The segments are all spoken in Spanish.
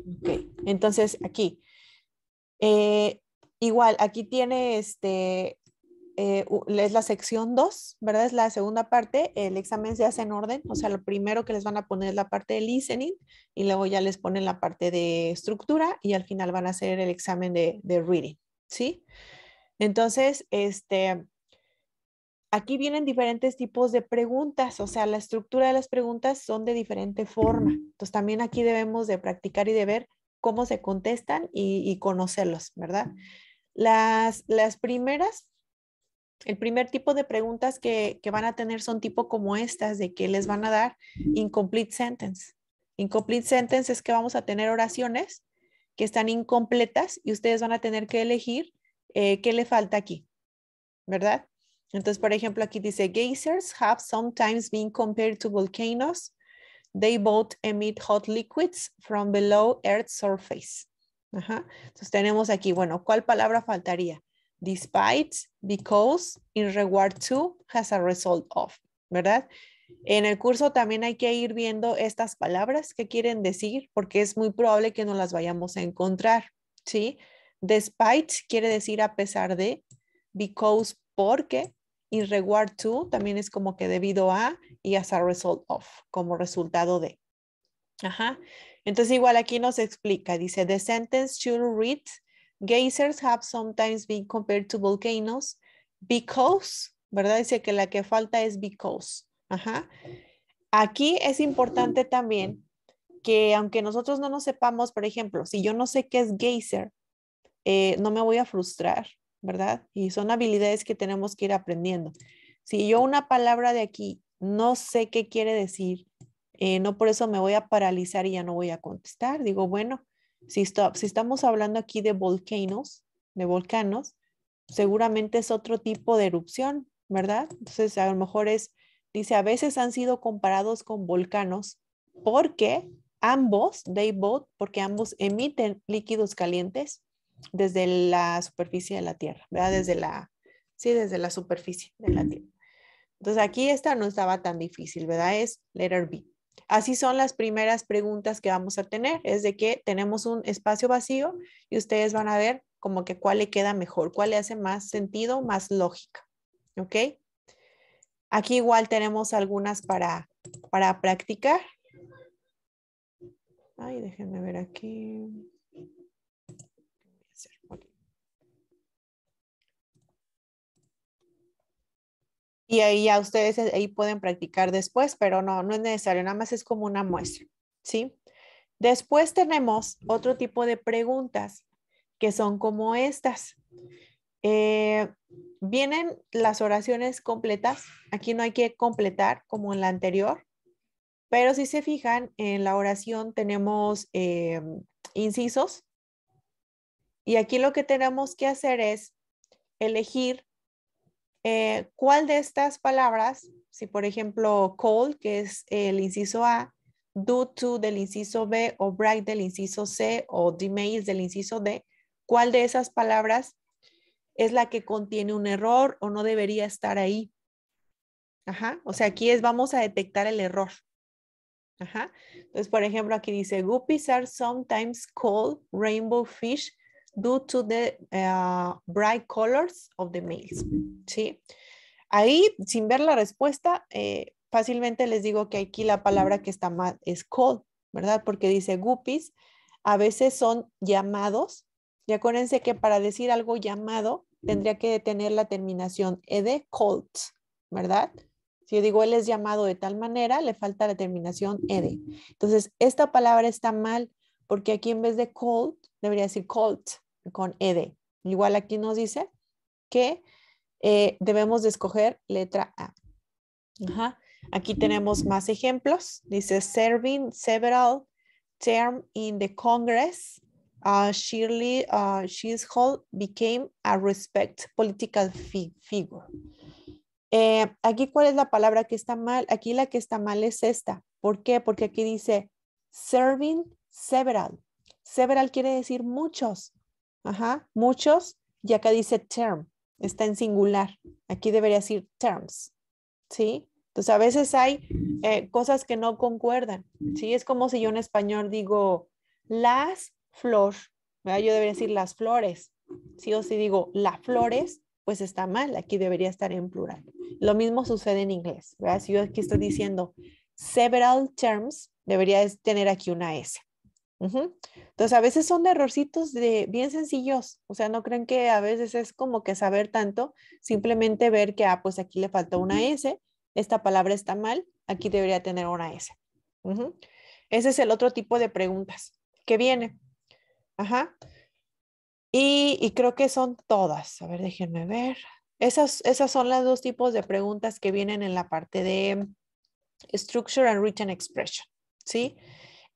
Ok, entonces aquí. Eh, igual, aquí tiene este, eh, es la sección 2, ¿verdad? Es la segunda parte. El examen se hace en orden, o sea, lo primero que les van a poner es la parte de listening y luego ya les ponen la parte de estructura y al final van a hacer el examen de, de reading, ¿sí? Entonces, este, aquí vienen diferentes tipos de preguntas, o sea, la estructura de las preguntas son de diferente forma. Entonces, también aquí debemos de practicar y de ver cómo se contestan y, conocerlos, ¿verdad? Las, primeras, el primer tipo de preguntas que, van a tener son tipo como estas, de que les van a dar incomplete sentence. Incomplete sentence es que vamos a tener oraciones que están incompletas y ustedes van a tener que elegir eh, qué le falta aquí, ¿verdad? Entonces, por ejemplo, aquí dice, geysers have sometimes been compared to volcanoes. They both emit hot liquids from below Earth's surface. Ajá. Entonces tenemos aquí, bueno, ¿cuál palabra faltaría? Despite, because, in regard to, has a result of, ¿verdad? En el curso también hay que ir viendo estas palabras que quieren decir porque es muy probable que no las vayamos a encontrar, ¿sí? Despite quiere decir a pesar de, because, porque, y reward to también es como que debido a y as a result of, como resultado de. Ajá. Entonces igual aquí nos explica, dice, the sentence should read, geysers have sometimes been compared to volcanoes because, ¿verdad? Dice que la que falta es because. Ajá. Aquí es importante también que aunque nosotros no nos sepamos, por ejemplo, si yo no sé qué es geyser, eh, no me voy a frustrar ¿verdad? Y son habilidades que tenemos que ir aprendiendo. Si yo una palabra de aquí no sé qué quiere decir, eh, no por eso me voy a paralizar y ya no voy a contestar. Digo, bueno, si, si estamos hablando aquí de volcanos, de volcanos, seguramente es otro tipo de erupción, ¿verdad? Entonces, a lo mejor es, dice, a veces han sido comparados con volcanos porque ambos, they both, porque ambos emiten líquidos calientes desde la superficie de la Tierra, ¿verdad? Desde la, sí, desde la superficie de la Tierra. Entonces aquí esta no estaba tan difícil, ¿verdad? Es letter B. Así son las primeras preguntas que vamos a tener, es de que tenemos un espacio vacío y ustedes van a ver como que cuál le queda mejor, cuál le hace más sentido, más lógica, ¿ok? Aquí igual tenemos algunas para, para practicar. Ay, déjenme ver aquí. Y ahí ya ustedes e, ahí pueden practicar después, pero no, no es necesario, nada más es como una muestra, ¿sí? Después tenemos otro tipo de preguntas que son como estas. Eh, vienen las oraciones completas. Aquí no hay que completar como en la anterior, pero si se fijan, en la oración tenemos eh, incisos. Y aquí lo que tenemos que hacer es elegir eh, ¿cuál de estas palabras, si por ejemplo cold, que es el inciso A, do to del inciso B o bright del inciso C o demails del inciso D, cuál de esas palabras es la que contiene un error o no debería estar ahí? Ajá, o sea, aquí es vamos a detectar el error. Ajá. Entonces, por ejemplo, aquí dice, guppies are sometimes called rainbow fish due to the uh, bright colors of the males. ¿sí? Ahí, sin ver la respuesta, eh, fácilmente les digo que aquí la palabra que está mal es cold, ¿verdad? Porque dice guppies, a veces son llamados. Y acuérdense que para decir algo llamado, tendría que tener la terminación ed, cold, ¿verdad? Si yo digo él es llamado de tal manera, le falta la terminación ed. Entonces, esta palabra está mal porque aquí en vez de cold debería decir cold con ed. Igual aquí nos dice que eh, debemos escoger letra A. Ajá. Aquí tenemos más ejemplos. Dice serving several term in the Congress. Uh, Shirley uh, Hall became a respect political figure. Eh, aquí, ¿cuál es la palabra que está mal? Aquí la que está mal es esta. ¿Por qué? Porque aquí dice serving several. Several quiere decir muchos. Ajá, muchos. Y acá dice term, está en singular. Aquí debería decir terms. ¿Sí? Entonces a veces hay eh, cosas que no concuerdan. ¿Sí? Es como si yo en español digo las flores. Yo debería decir las flores. Si yo si digo las flores, pues está mal. Aquí debería estar en plural. Lo mismo sucede en inglés. ¿verdad? Si yo aquí estoy diciendo several terms, debería tener aquí una S. Entonces, a veces son errorcitos de bien sencillos, o sea, no creen que a veces es como que saber tanto, simplemente ver que, ah, pues aquí le faltó una S, esta palabra está mal, aquí debería tener una S. Ese es el otro tipo de preguntas que viene. Ajá. Y, creo que son todas. A ver, déjenme ver. Esas, son las dos tipos de preguntas que vienen en la parte de mm, Structure and Written Expression, ¿sí? sí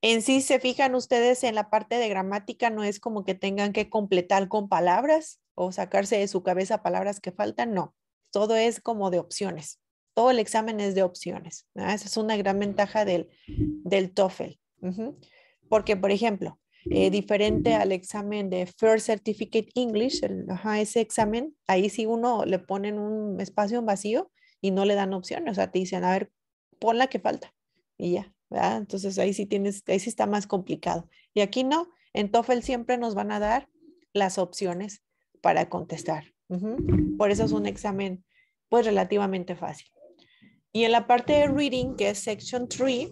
en sí, se fijan ustedes en la parte de gramática, no es como que tengan que completar con palabras o sacarse de su cabeza palabras que faltan, no. Todo es como de opciones. Todo el examen es de opciones. Esa es una gran ventaja del, del TOEFL. Porque, por ejemplo, eh, diferente al examen de First Certificate English, ese examen, ahí sí uno le ponen un espacio vacío y no le dan opciones, o sea, te dicen, a ver, pon la que falta y ya. Entonces ahí sí tienes, ahí sí está más complicado. Y aquí no, en TOEFL siempre nos van a dar las opciones para contestar. Por eso es un examen pues relativamente fácil. Y en la parte de reading, que es section 3,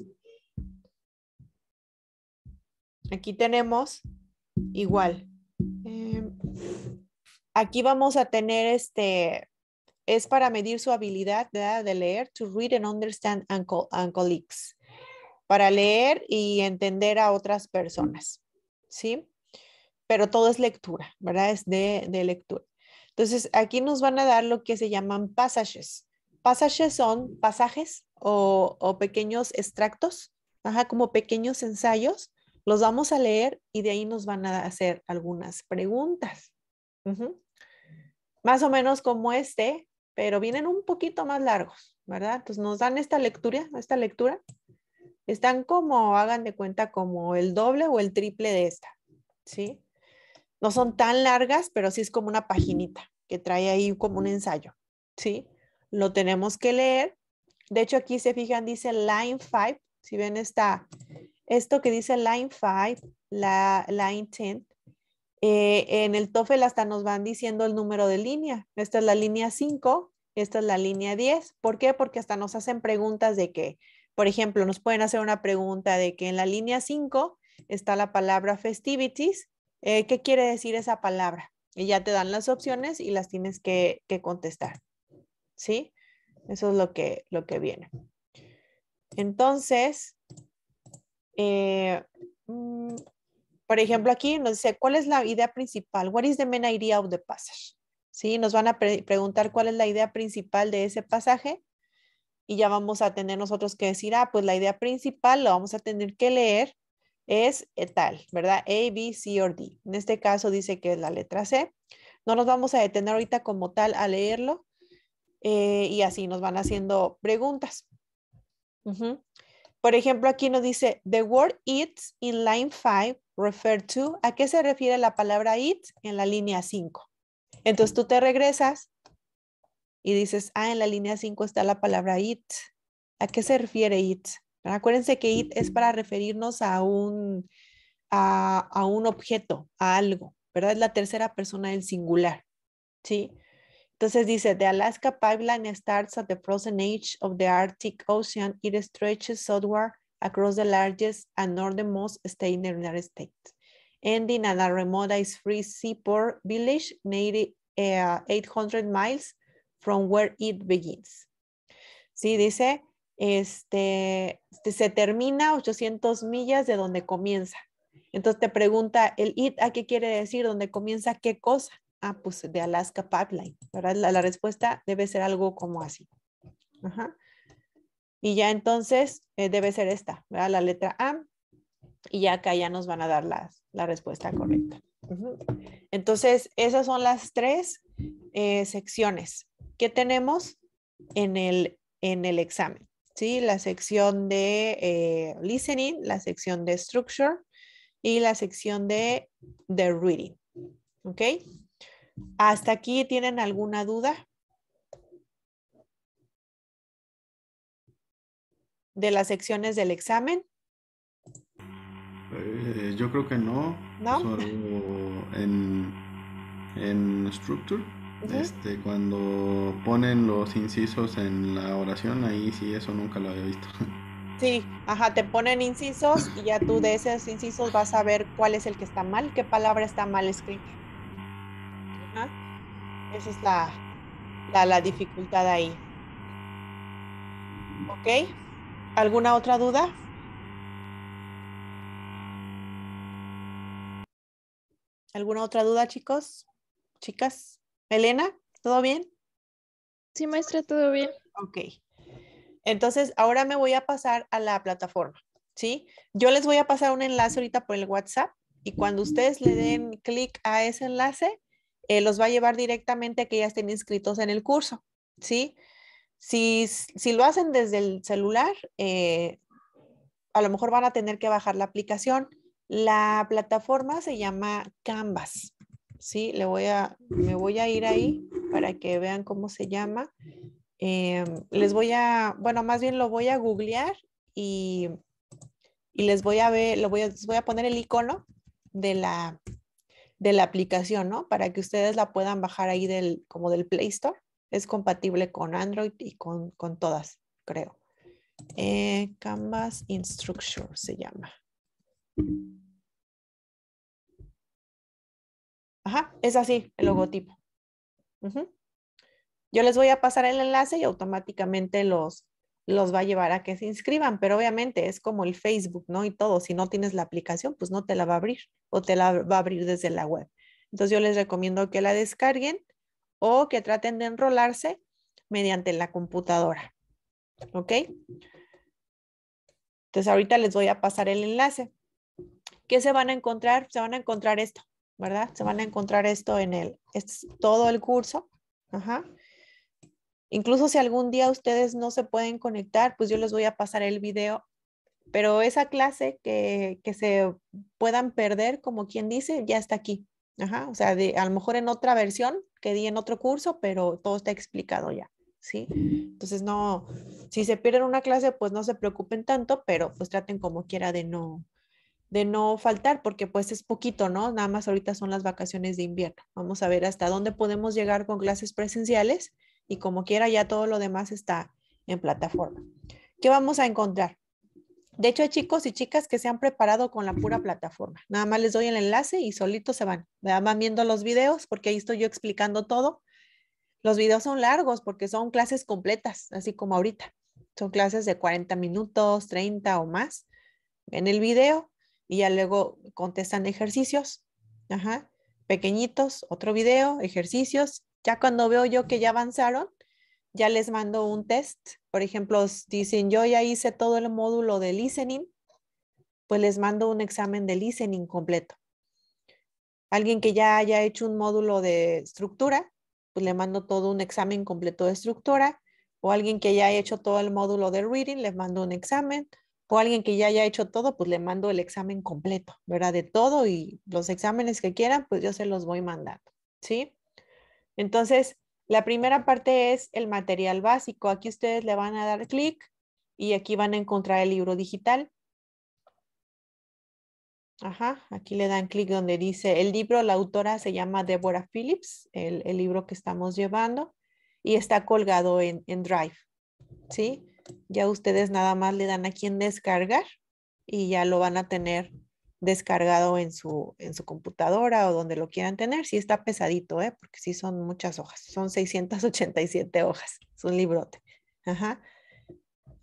aquí tenemos igual. Em, aquí vamos a tener este, es para medir su habilidad de leer, to read and understand and, colleagues para leer y entender a otras personas, ¿sí? Pero todo es lectura, ¿verdad? Es de, lectura. Entonces, aquí nos van a dar lo que se llaman pasajes. Pasajes son pasajes o, pequeños extractos, como pequeños ensayos. Los vamos a leer y de ahí nos van a hacer algunas preguntas. Más o menos como este, pero vienen un poquito más largos, ¿verdad? Entonces nos dan esta lectura, esta lectura, están como, hagan de cuenta, como el doble o el triple de esta, ¿sí? No son tan largas, pero sí es como una paginita que trae ahí como un ensayo, ¿sí? Lo tenemos que leer. De hecho, aquí se fijan, dice line 5. Si ven está esto que dice line 5, la line 10, eh, en el TOEFL hasta nos van diciendo el número de línea. Esta es la línea 5, esta es la línea 10. ¿Por qué? Porque hasta nos hacen preguntas de qué por ejemplo, nos pueden hacer una pregunta de que en la línea 5 está la palabra festivities. Eh, ¿Qué quiere decir esa palabra? Y ya te dan las opciones y las tienes que, contestar. ¿Sí? Eso es lo que, lo que viene. Entonces, eh, mm, por ejemplo, aquí nos dice, ¿cuál es la idea principal? What is the main idea of the passage? Sí, nos van a preguntar cuál es la idea principal de ese pasaje y ya vamos a tener nosotros que decir, ah, pues la idea principal la vamos a tener que leer es tal, ¿verdad? A, B, C o D. En este caso dice que es la letra C. No nos vamos a detener ahorita como tal a leerlo eh, y así nos van haciendo preguntas. Por ejemplo, aquí nos dice, the word it in line 5 refer to. ¿A qué se refiere la palabra it en la línea 5? Entonces tú te regresas y dices, ah, en la línea 5 está la palabra it. ¿A qué se refiere it? Acuérdense que it es para referirnos a un, a, a un objeto, a algo, ¿verdad? Es la tercera persona del singular, ¿sí? Entonces dice, the Alaska pipeline starts at the frozen edge of the Arctic Ocean. It stretches southward across the largest and northernmost state in the United States, ending at a remote ice-free seaport village, 800 eh, miles from where it begins. Sí, dice, este, este se termina 800 millas de donde comienza. Entonces te pregunta, ¿el it a qué quiere decir? ¿Dónde comienza qué cosa? Ah, pues de Alaska Pipeline, La, respuesta debe ser algo como así. Y ya entonces eh, debe ser esta, ¿verdad? La letra A. Y ya acá ya nos van a dar la, respuesta correcta. Entonces, esas son las tres eh, secciones que tenemos en el, en el examen. ¿sí? La sección de eh, listening, la sección de structure y la sección de, reading. ¿Ok? ¿Hasta aquí tienen alguna duda? ¿De las secciones del examen? Eh, yo creo que no. ¿No? en, en structure este, cuando ponen los incisos en la oración, ahí sí, eso nunca lo había visto. Sí, ajá, te ponen incisos y ya tú de esos incisos vas a ver cuál es el que está mal, qué palabra está mal escrita. Esa es la, la, la dificultad ahí. ¿Ok? ¿Alguna otra duda? ¿Alguna otra duda, chicos? ¿Chicas? Elena, ¿todo bien? Sí, maestra, todo bien. Ok. Entonces, ahora me voy a pasar a la plataforma, ¿sí? Yo les voy a pasar un enlace ahorita por el WhatsApp y cuando ustedes le den clic a ese enlace, eh, los va a llevar directamente a que ya estén inscritos en el curso, ¿sí? Si, si lo hacen desde el celular, eh, a lo mejor van a tener que bajar la aplicación. La plataforma se llama Canvas, Sí, le voy a, me voy a ir ahí para que vean cómo se llama. Eh, les voy a, bueno, más bien lo voy a googlear y, les voy a ver, lo voy les voy a poner el icono de la, de la aplicación, ¿no? Para que ustedes la puedan bajar ahí del, como del Play Store. Es compatible con Android y con, todas, creo. Eh, Canvas Instructure se llama. Ajá, es así el logotipo. Yo les voy a pasar el enlace y automáticamente los, los va a llevar a que se inscriban, pero obviamente es como el Facebook, ¿no? Y todo, si no tienes la aplicación, pues no te la va a abrir o te la va a abrir desde la web. Entonces yo les recomiendo que la descarguen o que traten de enrolarse mediante la computadora. ¿Ok? Entonces ahorita les voy a pasar el enlace. ¿Qué se van a encontrar? Se van a encontrar esto. ¿verdad? Se van a encontrar esto en el, es todo el curso. Ajá. Incluso si algún día ustedes no se pueden conectar, pues yo les voy a pasar el video. Pero esa clase que, que se puedan perder, como quien dice, ya está aquí. Ajá. O sea, de, a lo mejor en otra versión que di en otro curso, pero todo está explicado ya. ¿sí? Entonces, no, si se pierden una clase, pues no se preocupen tanto, pero pues traten como quiera de no, de no faltar, porque pues es poquito, ¿no? Nada más ahorita son las vacaciones de invierno. Vamos a ver hasta dónde podemos llegar con clases presenciales y como quiera ya todo lo demás está en plataforma. ¿Qué vamos a encontrar? De hecho, hay chicos y chicas que se han preparado con la pura plataforma. Nada más les doy el enlace y solitos se van. Van viendo los videos porque ahí estoy yo explicando todo. Los videos son largos porque son clases completas, así como ahorita. Son clases de 40 minutos, 30 o más. En el video, y ya luego contestan ejercicios, pequeñitos, otro video, ejercicios. Ya cuando veo yo que ya avanzaron, ya les mando un test. Por ejemplo, dicen, yo ya hice todo el módulo de listening, pues les mando un examen de listening completo. Alguien que ya haya hecho un módulo de estructura, pues le mando todo un examen completo de estructura. O alguien que ya haya hecho todo el módulo de reading, les mando un examen o alguien que ya haya hecho todo, pues le mando el examen completo, ¿verdad? De todo y los exámenes que quieran, pues yo se los voy mandando, ¿sí? Entonces, la primera parte es el material básico. Aquí ustedes le van a dar clic y aquí van a encontrar el libro digital. Ajá, aquí le dan clic donde dice el libro, la autora se llama Deborah Phillips, el, libro que estamos llevando y está colgado en Drive, ¿sí? ya ustedes nada más le dan a en descargar y ya lo van a tener descargado en su, computadora o donde lo quieran tener. si está pesadito, ¿eh? porque sí son muchas hojas, son 687 hojas, es un librote. Ajá.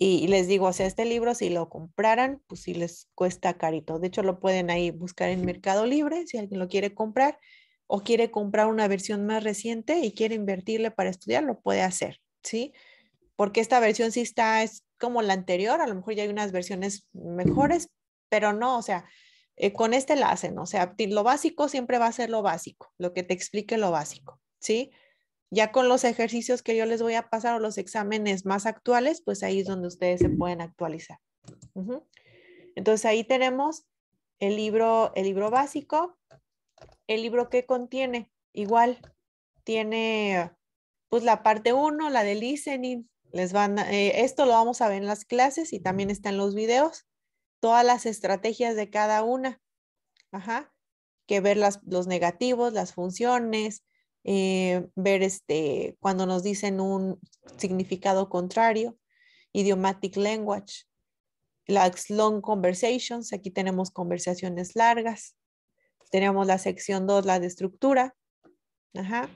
Y, les digo, o sea, este libro si lo compraran, pues sí les cuesta carito. De hecho, lo pueden ahí buscar en Mercado Libre si alguien lo quiere comprar o quiere comprar una versión más reciente y quiere invertirle para estudiar, lo puede hacer, ¿sí? sí porque esta versión sí está, es como la anterior, a lo mejor ya hay unas versiones mejores, pero no, o sea, eh, con este la hacen, o sea, lo básico siempre va a ser lo básico, lo que te explique lo básico, ¿sí? Ya con los ejercicios que yo les voy a pasar o los exámenes más actuales, pues ahí es donde ustedes se pueden actualizar. Entonces ahí tenemos el libro, el libro básico, el libro que contiene, igual, tiene pues la parte 1, la de listening, les van, eh, esto lo vamos a ver en las clases y también está en los videos. Todas las estrategias de cada una. Ajá. Que ver las, los negativos, las funciones, eh, ver este, cuando nos dicen un significado contrario, idiomatic language, long conversations, aquí tenemos conversaciones largas, tenemos la sección 2, la de estructura, Ajá.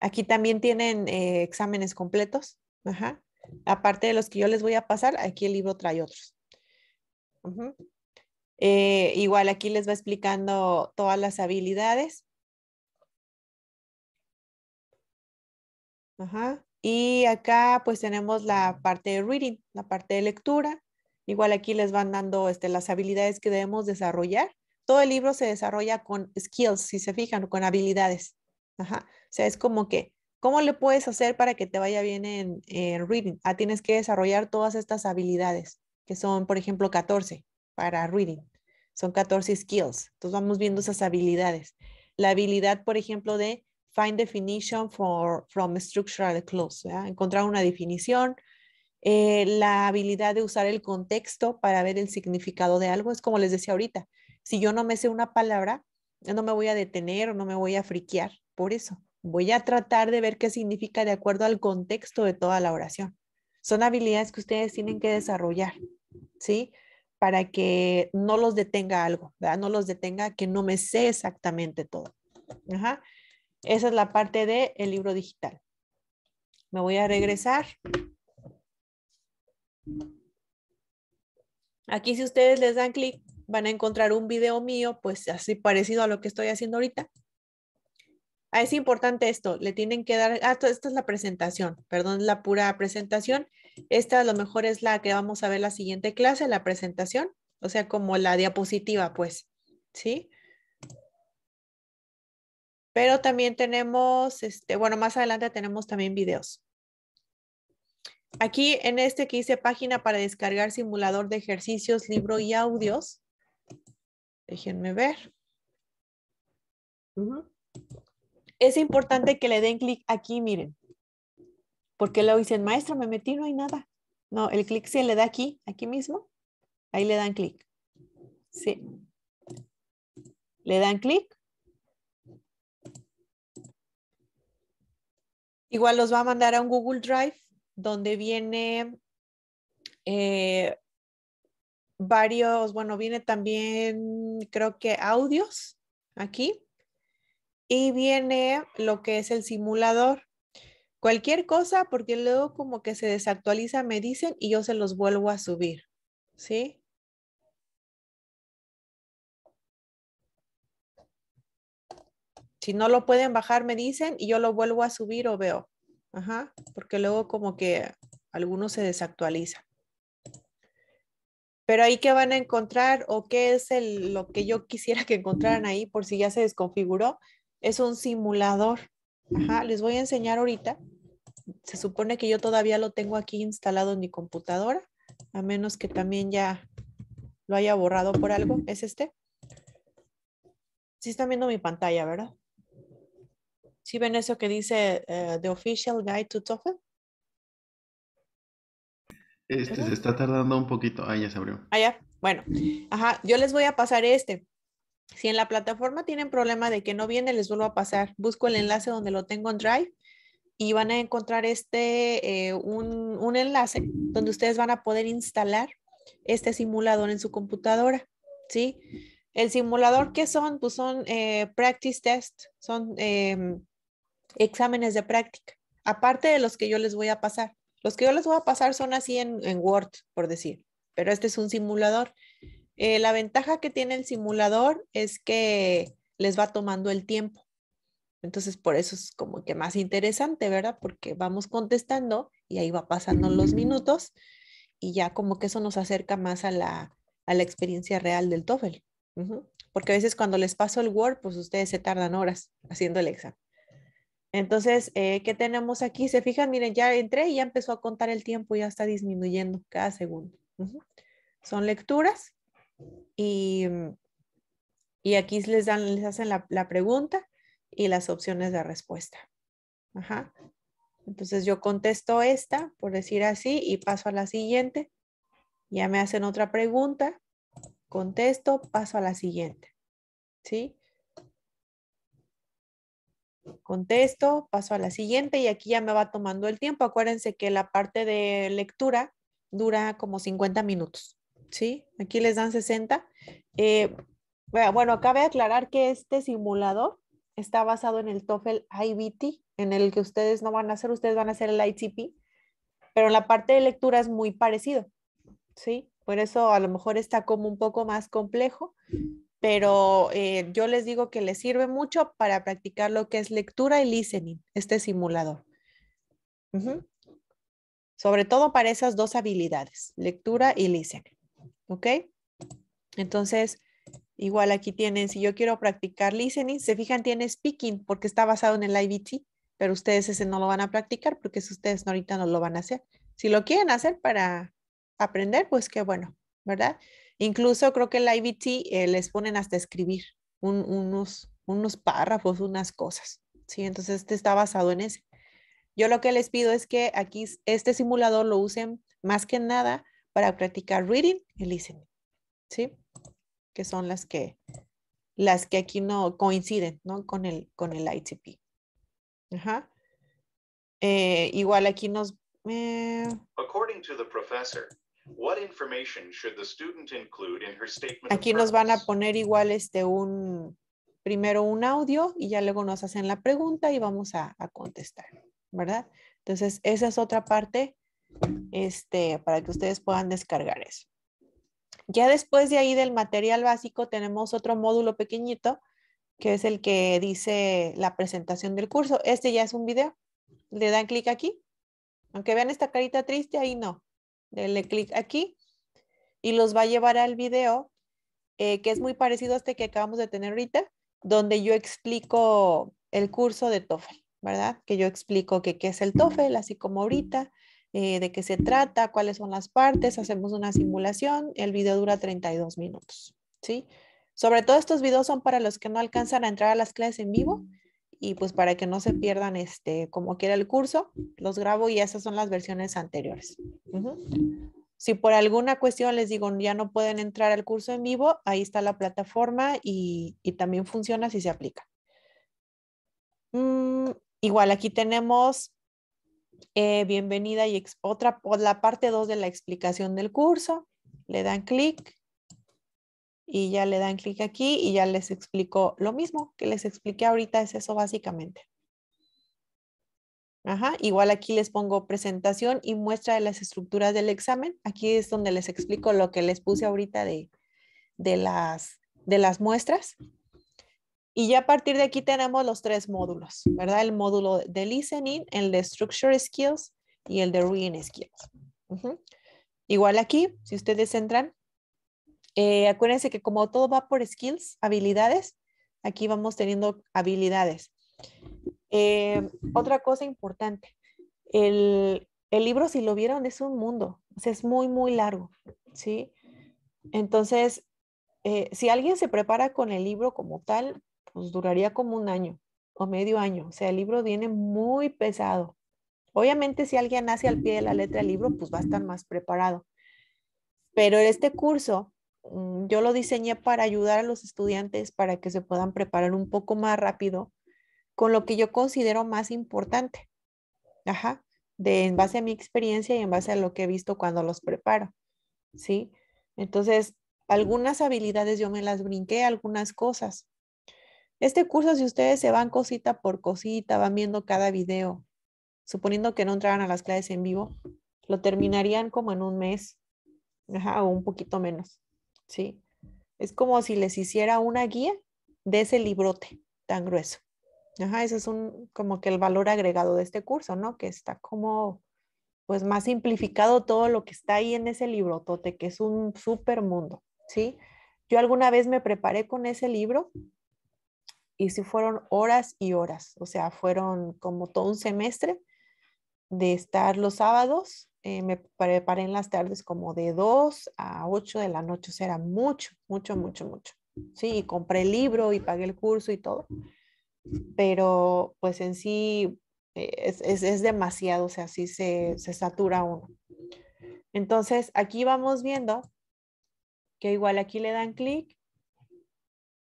aquí también tienen eh, exámenes completos, Ajá. Aparte de los que yo les voy a pasar, aquí el libro trae otros. Eh, igual aquí les va explicando todas las habilidades. Ajá. Y acá pues tenemos la parte de reading, la parte de lectura. Igual aquí les van dando este, las habilidades que debemos desarrollar. Todo el libro se desarrolla con skills, si se fijan, con habilidades. O sea, es como que ¿Cómo le puedes hacer para que te vaya bien en, reading? Ah, tienes que desarrollar todas estas habilidades, que son, por ejemplo, 14 para reading. Son 14 skills. Entonces vamos viendo esas habilidades. La habilidad, por ejemplo, de find definition for, from structural clause, encontrar una definición, eh, la habilidad de usar el contexto para ver el significado de algo. Es como les decía ahorita, si yo no me sé una palabra, no me voy a detener o no me voy a friquear por eso voy a tratar de ver qué significa de acuerdo al contexto de toda la oración. Son habilidades que ustedes tienen que desarrollar, ¿sí? Para que no los detenga algo, ¿verdad? No los detenga que no me sé exactamente todo. Ajá. Esa es la parte del el libro digital. Me voy a regresar. Aquí si ustedes les dan clic, van a encontrar un video mío, pues así parecido a lo que estoy haciendo ahorita. Ah, es importante esto, le tienen que dar, ah, esta es la presentación, perdón, la pura presentación, esta a lo mejor es la que vamos a ver la siguiente clase, la presentación, o sea, como la diapositiva, pues, ¿sí? Pero también tenemos, este, bueno, más adelante tenemos también videos. Aquí en este que hice página para descargar simulador de ejercicios, libro y audios. Déjenme ver. Es importante que le den clic aquí, miren. Porque luego dicen, maestra, me metí, no hay nada. No, el clic sí le da aquí, aquí mismo. Ahí le dan clic. Sí. Le dan clic. Igual los va a mandar a un Google Drive donde viene eh, varios, bueno, viene también creo que audios aquí y viene lo que es el simulador. Cualquier cosa, porque luego como que se desactualiza, me dicen y yo se los vuelvo a subir. ¿Sí? Si no lo pueden bajar, me dicen y yo lo vuelvo a subir o veo. Ajá, porque luego como que algunos se desactualiza. Pero ahí que van a encontrar o qué es lo que yo quisiera que encontraran ahí por si ya se desconfiguró, es un simulador. Ajá, les voy a enseñar ahorita. Se supone que yo todavía lo tengo aquí instalado en mi computadora, a menos que también ya lo haya borrado por algo. ¿Es este? Sí están viendo mi pantalla, ¿verdad? ¿Sí ven eso que dice eh, The Official Guide to TOEFL? Este se está tardando un poquito. Ah, ya se abrió. Ah, ya. Bueno, ajá, yo les voy a pasar este. Si en la plataforma tienen problema de que no viene, les vuelvo a pasar. Busco el enlace donde lo tengo en Drive y van a encontrar este, eh, un, enlace donde ustedes van a poder instalar este simulador en su computadora, ¿sí? El simulador, ¿qué son? Pues son eh, practice test, son em, exámenes de práctica, aparte de los que yo les voy a pasar. Los que yo les voy a pasar son así en, en Word, por decir, pero este es un simulador eh, la ventaja que tiene el simulador es que les va tomando el tiempo. Entonces, por eso es como que más interesante, ¿verdad? Porque vamos contestando y ahí va pasando los minutos y ya como que eso nos acerca más a la, experiencia real del TOEFL. Porque a veces cuando les paso el Word, pues ustedes se tardan horas haciendo el examen. Entonces, eh, ¿qué tenemos aquí? Se fijan, miren, ya entré y ya empezó a contar el tiempo, ya está disminuyendo cada segundo. Son lecturas y, y aquí les, dan, les hacen la, pregunta y las opciones de respuesta. Entonces yo contesto esta, por decir así, y paso a la siguiente. Ya me hacen otra pregunta, contesto, paso a la siguiente. ¿Sí? Contesto, paso a la siguiente y aquí ya me va tomando el tiempo. Acuérdense que la parte de lectura dura como 50 minutos. Sí, aquí les dan 60. Eh, bueno, acá voy aclarar que este simulador está basado en el TOEFL IBT, en el que ustedes no van a hacer, ustedes van a hacer el ITP, pero en la parte de lectura es muy parecido, ¿sí? Por eso a lo mejor está como un poco más complejo, pero eh, yo les digo que les sirve mucho para practicar lo que es lectura y listening, este simulador. Sobre todo para esas dos habilidades, lectura y listening. ¿Ok? Entonces, igual aquí tienen, si yo quiero practicar listening, se fijan, tiene speaking porque está basado en el IBT, pero ustedes ese no lo van a practicar porque si ustedes ahorita no lo van a hacer. Si lo quieren hacer para aprender, pues qué bueno, ¿verdad? Incluso creo que el IBT eh, les ponen hasta escribir unos, unos párrafos, unas cosas, ¿sí? Entonces, este está basado en ese. Yo lo que les pido es que aquí este simulador lo usen más que nada para practicar reading y listening, ¿sí? Que son las que, las que aquí no coinciden, ¿no? Con el, con el ITP. Ajá. Eh, igual aquí nos... Eh, According to the professor, what information should the student include in her statement Aquí nos van a poner igual este un, primero un audio y ya luego nos hacen la pregunta y vamos a, a contestar, ¿verdad? Entonces, esa es otra parte este, para que ustedes puedan descargar eso. Ya después de ahí del material básico tenemos otro módulo pequeñito que es el que dice la presentación del curso. Este ya es un video. Le dan clic aquí. Aunque vean esta carita triste, ahí no. Le clic aquí y los va a llevar al video eh, que es muy parecido a este que acabamos de tener ahorita, donde yo explico el curso de TOEFL, ¿verdad? Que yo explico que qué es el TOEFL, así como ahorita, eh, de qué se trata, cuáles son las partes, hacemos una simulación, el video dura 32 minutos, ¿sí? Sobre todo estos videos son para los que no alcanzan a entrar a las clases en vivo y pues para que no se pierdan este, como quiera el curso, los grabo y esas son las versiones anteriores. Si por alguna cuestión les digo ya no pueden entrar al curso en vivo, ahí está la plataforma y, también funciona si se aplica. Mm, igual aquí tenemos eh, bienvenida y otra, por la parte 2 de la explicación del curso. Le dan clic y ya le dan clic aquí y ya les explico lo mismo que les expliqué ahorita, es eso básicamente. Ajá, igual aquí les pongo presentación y muestra de las estructuras del examen. Aquí es donde les explico lo que les puse ahorita de, de las muestras. Y ya a partir de aquí tenemos los tres módulos, ¿verdad? El módulo de listening, el de structure skills y el de reading skills. Igual aquí, si ustedes entran, eh, acuérdense que como todo va por skills, habilidades, aquí vamos teniendo habilidades. Eh, otra cosa importante, el, libro, si lo vieron, es un mundo, es muy, muy largo, ¿sí? Entonces, eh, si alguien se prepara con el libro como tal, pues duraría como un año o medio año. O sea, el libro viene muy pesado. Obviamente, si alguien hace al pie de la letra el libro, pues va a estar más preparado. Pero este curso mm, yo lo diseñé para ayudar a los estudiantes para que se puedan preparar un poco más rápido con lo que yo considero más importante. Ajá, de en base a mi experiencia y en base a lo que he visto cuando los preparo. ¿Sí? Entonces, algunas habilidades yo me las brinqué, algunas cosas, este curso, si ustedes se van cosita por cosita, van viendo cada video, suponiendo que no entraran a las clases en vivo, lo terminarían como en un mes, o un poquito menos, ¿sí? Es como si les hiciera una guía de ese librote tan grueso. Ajá, ese es un, como que el valor agregado de este curso, ¿no? Que está como, pues más simplificado todo lo que está ahí en ese librotote, que es un super mundo, ¿sí? Yo alguna vez me preparé con ese libro y sí fueron horas y horas, o sea, fueron como todo un semestre de estar los sábados, eh, me preparé en las tardes como de 2 a 8 de la noche, o sea, era mucho, mucho, mucho, mucho. Sí, y compré el libro y pagué el curso y todo, pero pues en sí eh, es, demasiado, o sea, sí se, se satura uno. Entonces, aquí vamos viendo que igual aquí le dan clic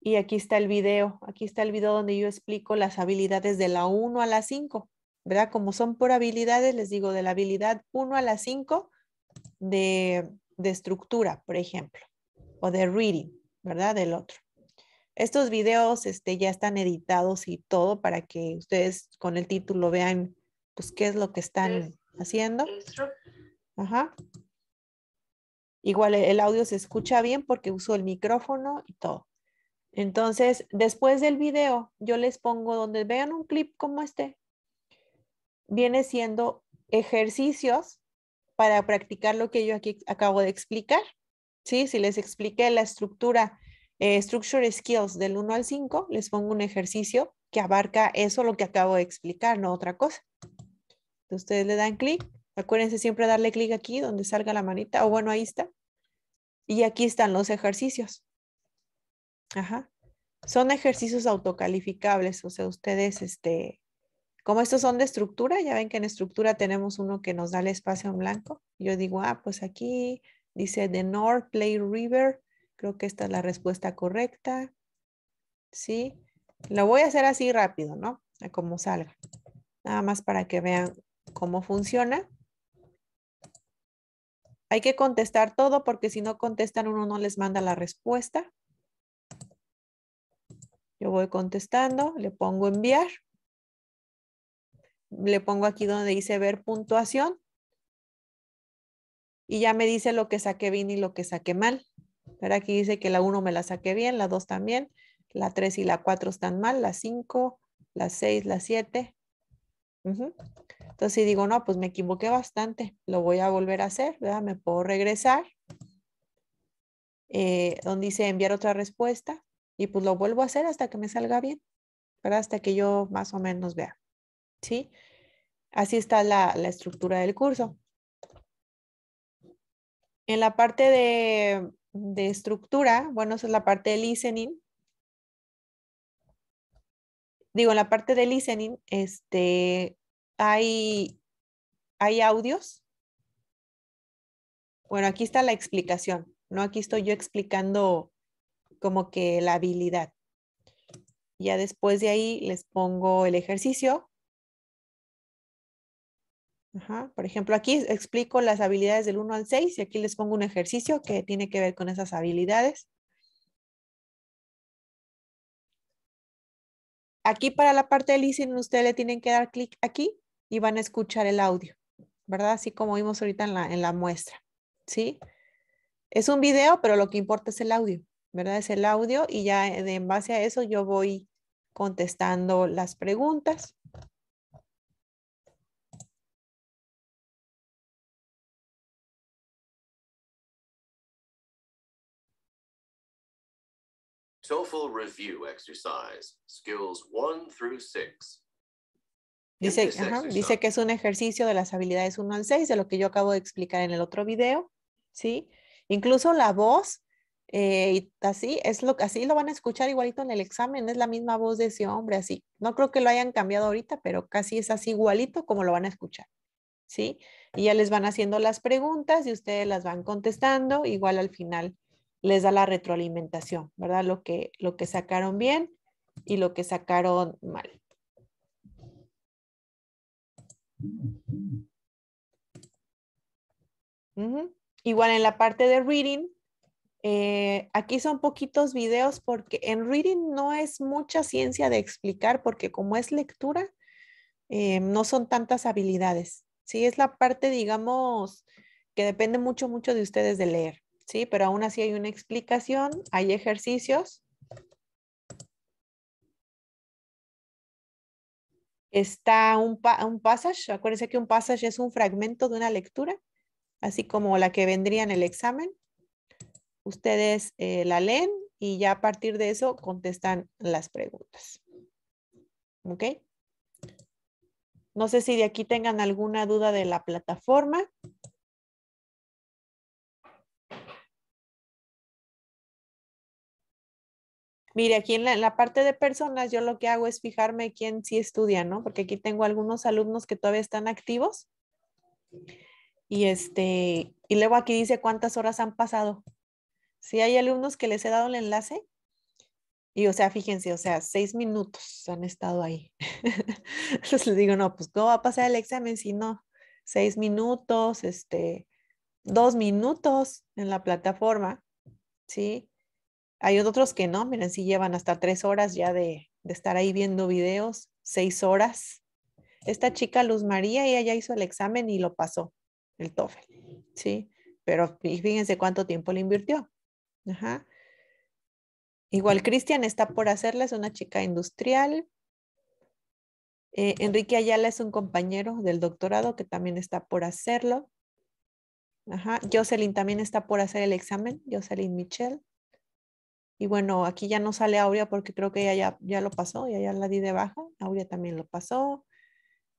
y aquí está el video, aquí está el video donde yo explico las habilidades de la 1 a la 5, ¿verdad? Como son por habilidades, les digo, de la habilidad 1 a la 5 de, estructura, por ejemplo, o de reading, ¿verdad? Del otro. Estos videos este, ya están editados y todo para que ustedes con el título vean pues qué es lo que están haciendo. Ajá. Igual el audio se escucha bien porque uso el micrófono y todo. Entonces, después del video, yo les pongo donde vean un clip como este, viene siendo ejercicios para practicar lo que yo aquí acabo de explicar. ¿Sí? Si les expliqué la estructura, eh, Structure Skills del 1 al 5, les pongo un ejercicio que abarca eso, lo que acabo de explicar, no otra cosa. Entonces, ustedes le dan clic. Acuérdense siempre darle clic aquí donde salga la manita, o bueno, ahí está. Y aquí están los ejercicios. Ajá. Son ejercicios autocalificables, o sea, ustedes, este, como estos son de estructura, ya ven que en estructura tenemos uno que nos da el espacio en blanco. Yo digo, ah, pues aquí dice The North Play River. Creo que esta es la respuesta correcta. ¿Sí? Lo voy a hacer así rápido, ¿no? A como salga. Nada más para que vean cómo funciona. Hay que contestar todo porque si no contestan uno no les manda la respuesta. Yo voy contestando, le pongo enviar. Le pongo aquí donde dice ver puntuación. Y ya me dice lo que saqué bien y lo que saqué mal. Pero aquí dice que la 1 me la saqué bien, la 2 también, la 3 y la 4 están mal, la 5, la 6, la 7. Entonces si digo, no, pues me equivoqué bastante, lo voy a volver a hacer, ¿verdad? Me puedo regresar. Eh, donde dice enviar otra respuesta y pues lo vuelvo a hacer hasta que me salga bien, Hasta que yo más o menos vea, ¿sí? Así está la, estructura del curso. En la parte de, estructura, bueno, esa es la parte de listening, digo, en la parte de listening, este, hay, hay audios. Bueno, aquí está la explicación, ¿no? Aquí estoy yo explicando como que la habilidad. Ya después de ahí les pongo el ejercicio. Por ejemplo, aquí explico las habilidades del 1 al 6 y aquí les pongo un ejercicio que tiene que ver con esas habilidades. Aquí para la parte de listening ustedes le tienen que dar clic aquí y van a escuchar el audio, ¿verdad? Así como vimos ahorita en la, en la muestra, ¿sí? Es un video, pero lo que importa es el audio. ¿verdad? Es el audio y ya eh, en base a eso yo voy contestando las preguntas. TOEFL Review Exercise, Skills through Dice, que es un ejercicio de las habilidades 1 al 6, de lo que yo acabo de explicar en el otro video, ¿sí? Incluso la voz eh, y así es lo así lo van a escuchar igualito en el examen, es la misma voz de ese hombre, así. No creo que lo hayan cambiado ahorita, pero casi es así igualito como lo van a escuchar. ¿Sí? Y ya les van haciendo las preguntas y ustedes las van contestando, igual al final les da la retroalimentación, ¿verdad? Lo que lo que sacaron bien y lo que sacaron mal. Igual en la parte de reading, eh, aquí son poquitos videos porque en reading no es mucha ciencia de explicar porque como es lectura, eh, no son tantas habilidades. Sí, es la parte, digamos, que depende mucho, mucho de ustedes de leer. Sí, pero aún así hay una explicación, hay ejercicios. Está un, pasaje. un passage, acuérdense que un passage es un fragmento de una lectura, así como la que vendría en el examen. Ustedes eh, la leen y ya a partir de eso contestan las preguntas. ¿Ok? No sé si de aquí tengan alguna duda de la plataforma. Mire, aquí en la, en la, parte de personas yo lo que hago es fijarme quién sí estudia, ¿no? Porque aquí tengo algunos alumnos que todavía están activos. Y este, y luego aquí dice cuántas horas han pasado. Si hay alumnos que les he dado el enlace y, o sea, fíjense, o sea, seis minutos han estado ahí. Entonces les digo, no, pues no va a pasar el examen si no, seis minutos, este, dos minutos en la plataforma, ¿sí? Hay otros que no, miren, si llevan hasta tres horas ya de, de estar ahí viendo videos, seis horas. Esta chica Luz María, ella ya hizo el examen y lo pasó, el TOEFL, ¿sí? Pero fíjense cuánto tiempo le invirtió. Ajá. Igual Cristian está por hacerla, es una chica industrial. Eh, Enrique Ayala es un compañero del doctorado que también está por hacerlo. Ajá. Jocelyn también está por hacer el examen, Jocelyn Michelle. Y bueno, aquí ya no sale Aurea porque creo que ella ya, lo pasó, ya, ya la di de baja. Aurea también lo pasó.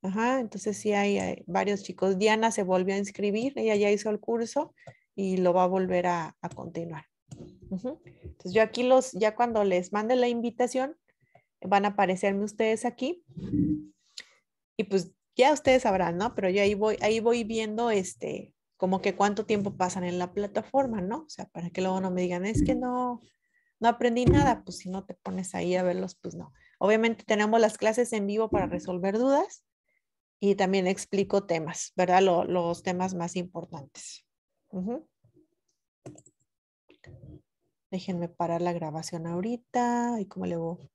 Ajá, entonces sí hay, varios chicos. Diana se volvió a inscribir, ella ya hizo el curso y lo va a volver a continuar. Entonces yo aquí los, ya cuando les mande la invitación, van a aparecerme ustedes aquí. Y pues ya ustedes sabrán, ¿no? Pero yo ahí voy, ahí voy viendo este, como que cuánto tiempo pasan en la plataforma, ¿no? O sea, para que luego no me digan, es que no, no aprendí nada, pues si no te pones ahí a verlos, pues no. Obviamente tenemos las clases en vivo para resolver dudas y también explico temas, ¿verdad? los temas más importantes. Déjenme parar la grabación ahorita. ¿Y cómo le voy?